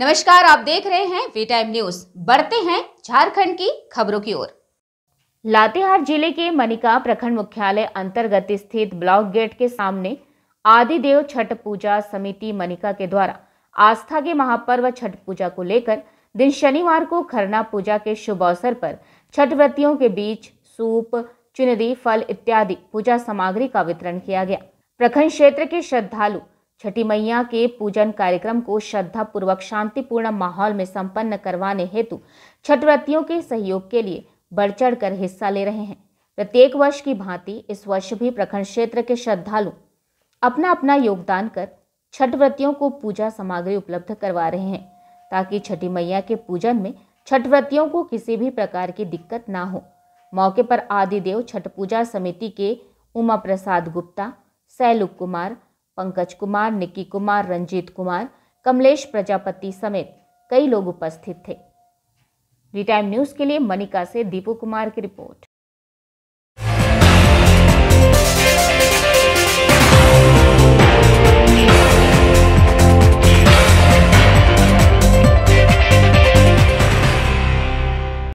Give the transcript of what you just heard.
नमस्कार आप देख रहे हैं वी टाइम न्यूज बढ़ते हैं झारखंड की खबरों की ओर लातेहार जिले के मनिका प्रखंड मुख्यालय अंतर्गत स्थित ब्लॉक गेट के सामने आदिदेव छठ पूजा समिति मनिका के द्वारा आस्था के महापर्व छठ पूजा को लेकर दिन शनिवार को खरना पूजा के शुभ अवसर पर छठ व्रतियों के बीच सूप चुनरी फल इत्यादि पूजा सामग्री का वितरण किया गया प्रखंड क्षेत्र के श्रद्धालु छठी मैया के पूजन कार्यक्रम को श्रद्धा पूर्वक शांतिपूर्ण माहौल में संपन्न करवाने हेतु छठ व्रतियों के सहयोग के लिए बढ़ चढ़ कर हिस्सा ले रहे हैं प्रत्येक वर्ष की भांति इस वर्ष भी प्रखंड क्षेत्र के श्रद्धालु अपना अपना योगदान कर छठ व्रतियों को पूजा सामग्री उपलब्ध करवा रहे हैं ताकि छठी मैया के पूजन में छठ व्रतियों को किसी भी प्रकार की दिक्कत ना हो मौके पर आदिदेव छठ पूजा समिति के उमा प्रसाद गुप्ता सैलुक कुमार पंकज कुमार निक्की कुमार रंजीत कुमार कमलेश प्रजापति समेत कई लोग उपस्थित थे डी टाइम न्यूज के लिए मनिका से दीपू कुमार की रिपोर्ट